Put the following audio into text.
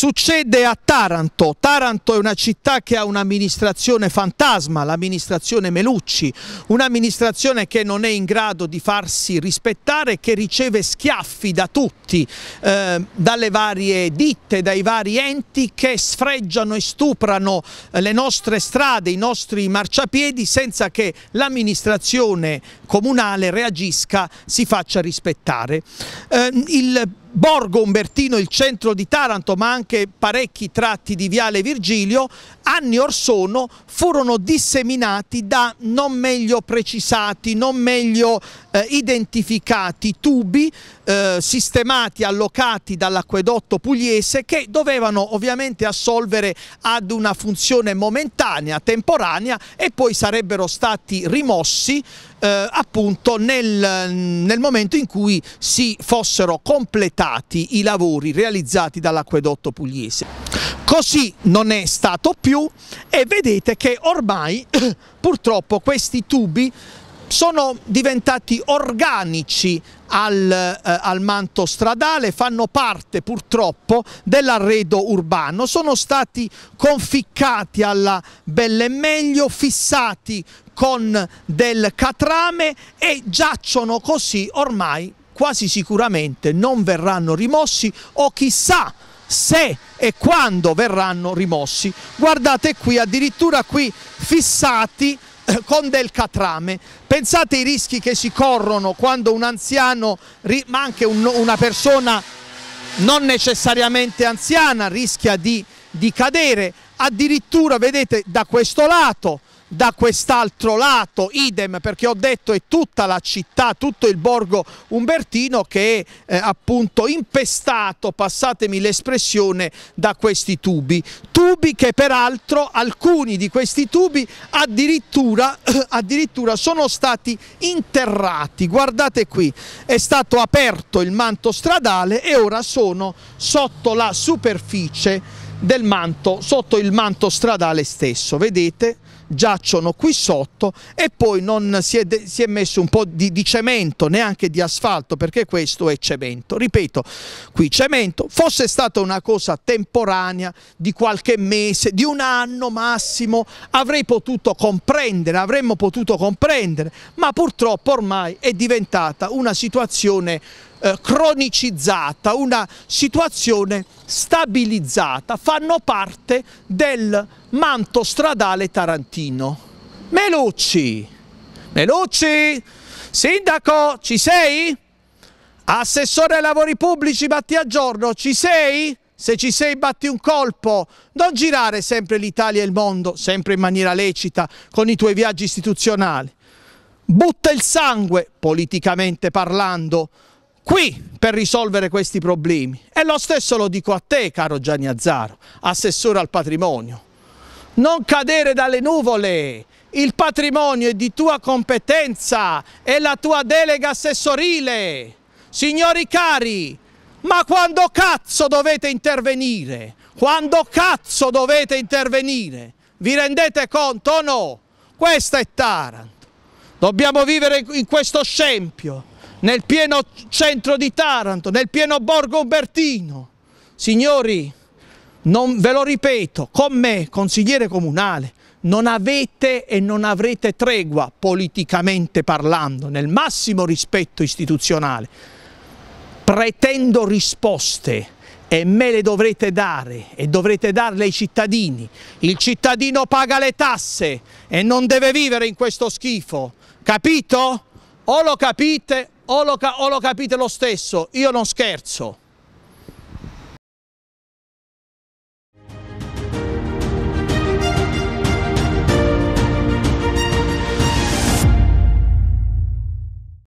Succede a Taranto. Taranto è una città che ha un'amministrazione fantasma, l'amministrazione Melucci, un'amministrazione che non è in grado di farsi rispettare, che riceve schiaffi da tutti, eh, dalle varie ditte, dai vari enti che sfreggiano e stuprano eh, le nostre strade, i nostri marciapiedi senza che l'amministrazione comunale reagisca, si faccia rispettare. Eh, il Borgo Umbertino, il centro di Taranto, ma anche parecchi tratti di Viale Virgilio, anni or sono furono disseminati da non meglio precisati, non meglio eh, identificati tubi eh, sistemati, allocati dall'acquedotto pugliese che dovevano ovviamente assolvere ad una funzione momentanea, temporanea e poi sarebbero stati rimossi eh, appunto nel, nel momento in cui si fossero completati i lavori realizzati dall'acquedotto pugliese. Così non è stato più e vedete che ormai purtroppo questi tubi sono diventati organici al, eh, al, manto stradale, fanno parte purtroppo dell'arredo urbano, sono stati conficcati alla belle e meglio, fissati con del catrame e giacciono così ormai quasi sicuramente non verranno rimossi o chissà se e quando verranno rimossi. Guardate qui, addirittura qui fissati eh, con del catrame. Pensate ai rischi che si corrono quando un anziano, ma anche un, una persona non necessariamente anziana, rischia di, di cadere. Addirittura, vedete, da questo lato da quest'altro lato, idem perché ho detto è tutta la città, tutto il borgo umbertino che è eh, appunto impestato, passatemi l'espressione, da questi tubi. Tubi che peraltro alcuni di questi tubi addirittura, addirittura sono stati interrati. Guardate qui, è stato aperto il manto stradale e ora sono sotto la superficie del manto, sotto il manto stradale stesso, vedete? giacciono qui sotto e poi non si è, si è messo un po' di, di, cemento, neanche di asfalto, perché questo è cemento. Ripeto, qui cemento, fosse stata una cosa temporanea di qualche mese, di un anno massimo, avrei potuto comprendere, avremmo potuto comprendere, ma purtroppo ormai è diventata una situazione eh, cronicizzata, una situazione stabilizzata, fanno parte del manto stradale tarantino. Melucci, Melucci, sindaco, ci sei? Assessore ai lavori pubblici batti a Giorno, ci sei? Se ci sei batti un colpo, non girare sempre l'Italia e il mondo, sempre in maniera lecita, con i tuoi viaggi istituzionali. Butta il sangue, politicamente parlando, qui per risolvere questi problemi. E lo stesso lo dico a te, caro Gianni Azzaro, assessore al patrimonio. Non cadere dalle nuvole, il patrimonio è di tua competenza, è la tua delega assessorile. Signori cari, ma quando cazzo dovete intervenire? Quando cazzo dovete intervenire? Vi rendete conto o no? Questa è Taranto. Dobbiamo vivere in questo scempio nel pieno centro di Taranto, nel pieno Borgo Umbertino. Signori, non, ve lo ripeto, con me, consigliere comunale, non avete e non avrete tregua politicamente parlando, nel massimo rispetto istituzionale. Pretendo risposte e me le dovrete dare e dovrete darle ai cittadini. Il cittadino paga le tasse e non deve vivere in questo schifo, capito? O lo capite o lo, o lo capite lo stesso, io non scherzo.